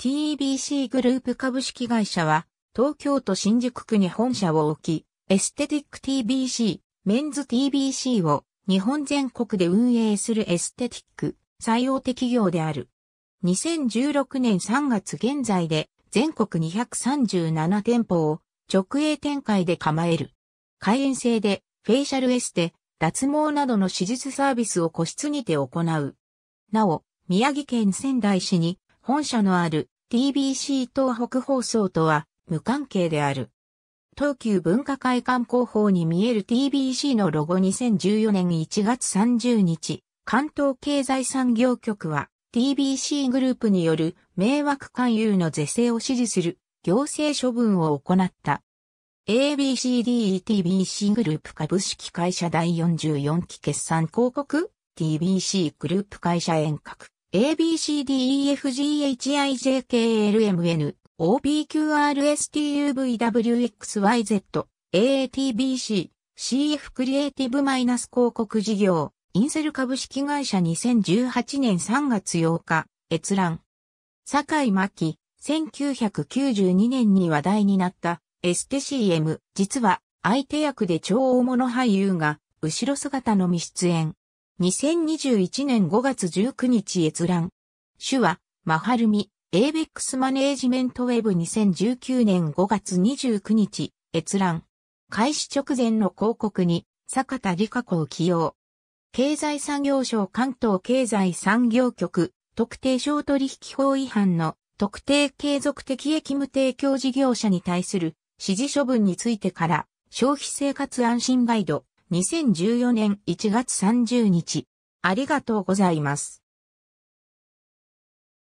TBC グループ株式会社は、東京都新宿区に本社を置き、エステティック TBC、メンズ TBC を日本全国で運営するエステティック、最大手企業である。2016年3月現在で全国237店舗を直営展開で構える。会員制でフェイシャルエステ、脱毛などの手術サービスを個室にて行う。なお、宮城県仙台市に本社のある TBC 東北放送とは無関係である。東急文化会館広報に見える TBC のロゴ2014年1月30日、関東経済産業局は TBC グループによる迷惑勧誘の是正を指示する行政処分を行った。ABCDETBC グループ株式会社第44期決算広告 TBC グループ会社遠隔 ABCDEFGHIJKLMN OPQRSTUVWXYZ AATBC CF クリエイティブマイナス広告事業インセル株式会社2018年3月8日閲覧坂井真紀1992年に話題になったエステ CM 実は相手役で超大物俳優が後ろ姿のみ出演2021年5月19日閲覧。主は、マハルミ、エイベックスマネージメントウェブ2019年5月29日、閲覧。開始直前の広告に、坂田理香子を起用。経済産業省関東経済産業局、特定商取引法違反の特定継続的益無提供事業者に対する指示処分についてから消費生活安心ガイド2014年1月30日。ありがとうございます。